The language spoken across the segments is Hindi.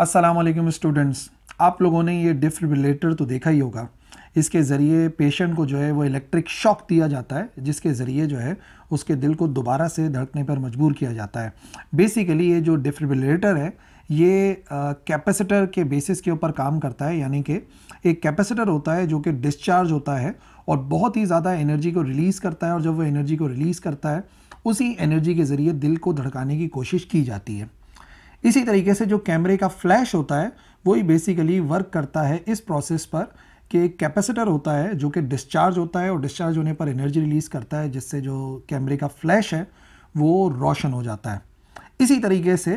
असलम स्टूडेंट्स आप लोगों ने ये डिफ्रिबिलेटर तो देखा ही होगा इसके ज़रिए पेशेंट को जो है वो इलेक्ट्रिक शॉक दिया जाता है जिसके ज़रिए जो है उसके दिल को दोबारा से धड़कने पर मजबूर किया जाता है बेसिकली ये जो डिफ्रिबिलेटर है ये कैपेसिटर के बेसिस के ऊपर काम करता है यानी कि एक कैपेसिटर होता है जो कि डिस्चार्ज होता है और बहुत ही ज़्यादा एनर्जी को रिलीज़ करता है और जब वो एनर्जी को रिलीज़ करता है उसी एनर्जी के ज़रिए दिल को धड़काने की कोशिश की जाती है इसी तरीके से जो कैमरे का फ्लैश होता है वही बेसिकली वर्क करता है इस प्रोसेस पर कि एक कैपेसिटर होता है जो कि डिस्चार्ज होता है और डिस्चार्ज होने पर एनर्जी रिलीज़ करता है जिससे जो कैमरे का फ्लैश है वो रोशन हो जाता है इसी तरीके से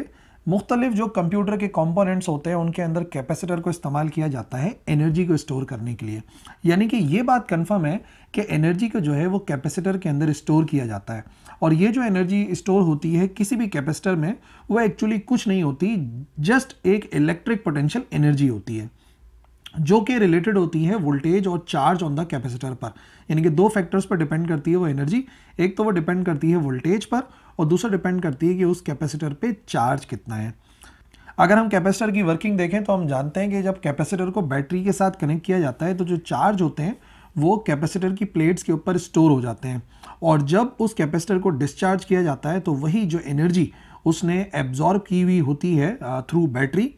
मुख्तलिफ जो कंप्यूटर के कंपोनेंट्स होते हैं उनके अंदर कैपेसिटर को इस्तेमाल किया जाता है एनर्जी को स्टोर करने के लिए यानी कि ये बात कंफर्म है कि एनर्जी को जो है वो कैपेसिटर के अंदर स्टोर किया जाता है और ये जो एनर्जी स्टोर होती है किसी भी कैपेसिटर में वो एक्चुअली कुछ नहीं होती जस्ट एक इलेक्ट्रिक पोटेंशियल एनर्जी होती है जो कि रिलेटेड होती है वोल्टेज और चार्ज ऑन द कैपेसिटर पर यानी कि दो फैक्टर्स पर डिपेंड करती है वो एनर्जी एक तो वो डिपेंड करती है वोल्टेज पर और दूसरा डिपेंड करती है कि उस कैपेसिटर पे चार्ज कितना है अगर हम कैपेसिटर की वर्किंग देखें तो हम जानते हैं कि जब कैपेसिटर को बैटरी के साथ कनेक्ट किया जाता है तो जो चार्ज होते हैं वो कैपेसिटर की प्लेट्स के ऊपर स्टोर हो जाते हैं और जब उस कैपेसिटर को डिस्चार्ज किया जाता है तो वही जो एनर्जी उसने एब्जॉर्ब की हुई होती है थ्रू बैटरी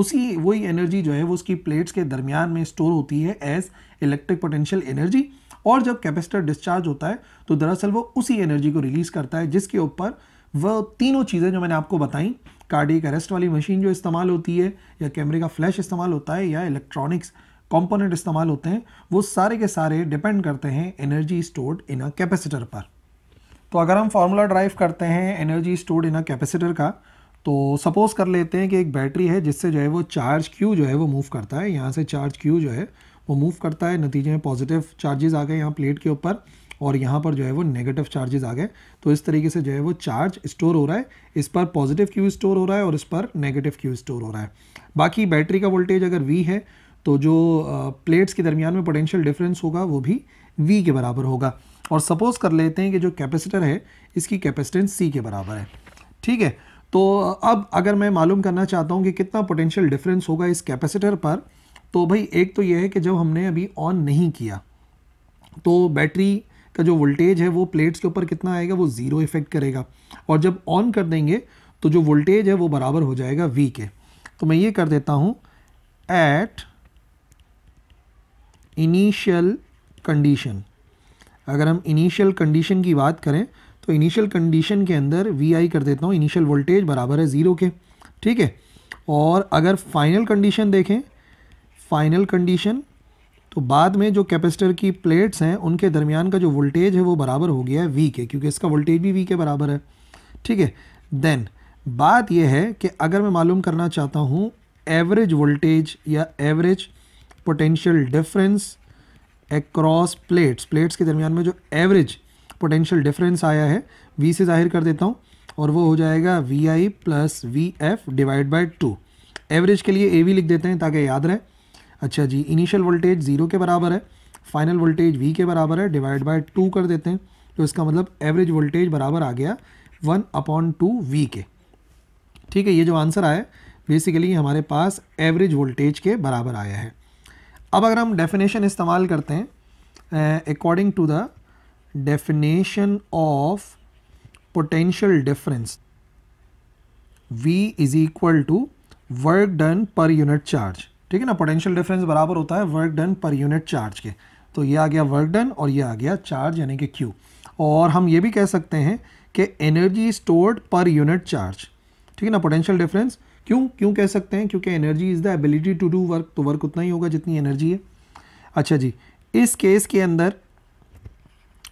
उसी वही एनर्जी जो है वो उसकी प्लेट्स के दरमियान में स्टोर होती है एज इलेक्ट्रिक पोटेंशियल एनर्जी और जब कैपेसिटर डिस्चार्ज होता है तो दरअसल वो उसी एनर्जी को रिलीज़ करता है जिसके ऊपर वह तीनों चीज़ें जो मैंने आपको बताई कार्डिक अरेस्ट वाली मशीन जो इस्तेमाल होती है या कैमरे का फ्लैश इस्तेमाल होता है या इलेक्ट्रॉनिक्स कंपोनेंट इस्तेमाल होते हैं वो सारे के सारे डिपेंड करते हैं energy stored in a capacitor पर तो अगर हम फार्मूला ड्राइव करते हैं energy stored in a capacitor का तो सपोज़ कर लेते हैं कि एक बैटरी है जिससे जो है वो चार्ज क्यू जो है वो मूव करता है यहाँ से चार्ज क्यू जो है वो मूव करता है नतीजे में पॉजिटिव चार्जेस आ गए यहाँ प्लेट के ऊपर और यहाँ पर जो है वो नेगेटिव चार्जेस आ गए तो इस तरीके से जो है वो चार्ज स्टोर हो रहा है इस पर पॉजिटिव क्यू स्टोर हो रहा है और इस पर नेगेटिव क्यू स्टोर हो रहा है बाकी बैटरी का वोल्टेज अगर वी है तो जो प्लेट्स के दरमियान में पोटेंशियल डिफरेंस होगा वो भी वी के बराबर होगा और सपोज़ कर लेते हैं कि जो कैपेसिटर है इसकी कैपेसिटेंस सी के बराबर है ठीक है तो अब अगर मैं मालूम करना चाहता हूँ कि कितना पोटेंशियल डिफरेंस होगा इस कैपेसिटर पर तो भाई एक तो ये है कि जब हमने अभी ऑन नहीं किया तो बैटरी का जो वोल्टेज है वो प्लेट्स के ऊपर कितना आएगा वो ज़ीरो इफेक्ट करेगा और जब ऑन कर देंगे तो जो वोल्टेज है वो बराबर हो जाएगा वी के तो मैं ये कर देता हूँ एट इनिशियल कंडीशन अगर हम इनिशियल कंडीशन की बात करें तो इनिशियल कंडीशन के अंदर वी आई कर देता हूँ इनिशियल वोल्टेज बराबर है ज़ीरो के ठीक है और अगर फाइनल कंडीशन देखें फाइनल कंडीशन तो बाद में जो कैपेसिटर की प्लेट्स हैं उनके दरमियान का जो वोल्टेज है वो बराबर हो गया है वी के क्योंकि इसका वोल्टेज भी वी के बराबर है ठीक है देन बात यह है कि अगर मैं मालूम करना चाहता हूँ एवरेज वोल्टेज या average potential difference across plates plates के दरमियान में जो एवरेज पोटेंशियल डिफरेंस आया है वी से जाहिर कर देता हूँ और वो हो जाएगा V I plus V F divide by two average के लिए ए वी लिख देते हैं ताकि याद रहे अच्छा जी इनिशियल वोल्टेज ज़ीरो के बराबर है फाइनल वोल्टेज वी के बराबर है डिवाइड बाय टू कर देते हैं तो इसका मतलब एवरेज वोल्टेज बराबर आ गया वन अपॉन टू वी के ठीक है ये जो आंसर आया बेसिकली हमारे पास एवरेज वोल्टेज के बराबर आया है अब अगर हम डेफिनेशन इस्तेमाल करते हैं according to the definition of potential difference V is equal to work done per unit charge ठीक है ना पोटेंशियल डिफरेंस बराबर होता है work done per unit charge के तो ये आ गया वर्क डन और ये आ गया चार्ज यानी कि क्यू और हम ये भी कह सकते हैं कि energy stored per unit charge ठीक है ना पोटेंशियल डिफरेंस क्यों क्यों कह सकते हैं क्योंकि energy is the ability to do work तो वर्क उतना ही होगा जितनी एनर्जी है अच्छा जी इस केस के अंदर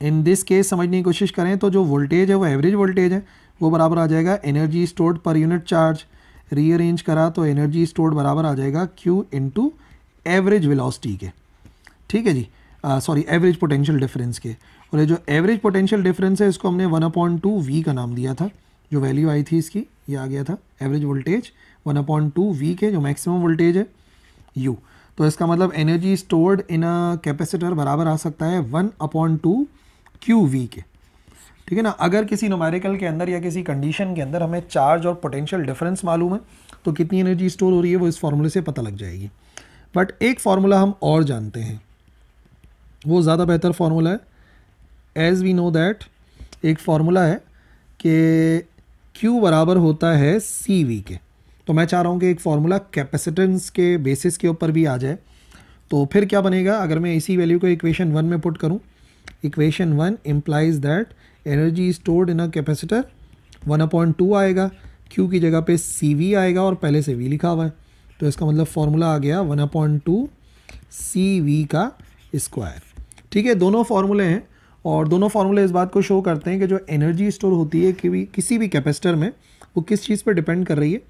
इन दिस केस समझने की कोशिश करें तो जो वोल्टेज है वो एवरेज वोल्टेज है वो बराबर आ जाएगा energy stored per unit charge rearrange करा तो एनर्जी स्टोर्ड बराबर आ जाएगा क्यू इंटू एवरेज विलॉसिटी के ठीक है जी सॉरी एवरेज पोटेंशियल डिफरेंस के और ये जो एवरेज पोटेंशियल डिफरेंस है इसको हमने वन अपॉइंट टू वी का नाम दिया था जो वैल्यू आई थी इसकी ये आ गया था average voltage one upon two V के जो मैक्सिमम वोल्टेज है यू तो इसका मतलब energy stored in a capacitor बराबर आ सकता है one upon two Q V के ठीक है ना अगर किसी नोमेरिकल के अंदर या किसी कंडीशन के अंदर हमें चार्ज और पोटेंशियल डिफरेंस मालूम है तो कितनी एनर्जी स्टोर हो रही है वो इस फार्मूले से पता लग जाएगी बट एक फार्मूला हम और जानते हैं वो ज़्यादा बेहतर फार्मूला है एज़ वी नो दैट एक फार्मूला है कि Q बराबर होता है सी वी के तो मैं चाह रहा हूँ कि एक फार्मूला कैपेसिटेंस के बेसिस के ऊपर भी आ जाए तो फिर क्या बनेगा अगर मैं इसी वैल्यू को इक्वेशन वन में पुट करूँ equation one implies that energy stored in a capacitor one upon two आएगा क्यू की जगह पे सी वी आएगा और पहले से वी लिखा हुआ है तो इसका मतलब फार्मूला आ गया one upon two C V का स्क्वायर ठीक है दोनों फार्मूले हैं और दोनों फार्मूले इस बात को शो करते हैं कि जो एनर्जी स्टोर होती है कि भी किसी भी कैपेसिटर में वो किस चीज़ पर डिपेंड कर रही है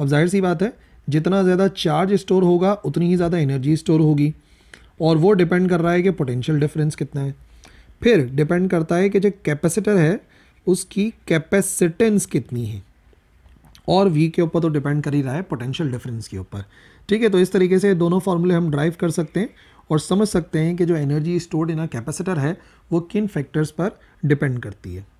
अब जाहिर सी बात है जितना ज़्यादा चार्ज स्टोर होगा उतनी ही ज़्यादा एनर्जी स्टोर होगी और वो डिपेंड कर रहा है कि पोटेंशियल डिफरेंस कितना है फिर डिपेंड करता है कि जो कैपेसिटर है उसकी कैपेसिटेंस कितनी है और वी के ऊपर तो डिपेंड कर ही रहा है पोटेंशियल डिफरेंस के ऊपर ठीक है तो इस तरीके से दोनों फार्मूले हम ड्राइव कर सकते हैं और समझ सकते हैं कि जो energy stored in a capacitor है वो किन फैक्टर्स पर डिपेंड करती है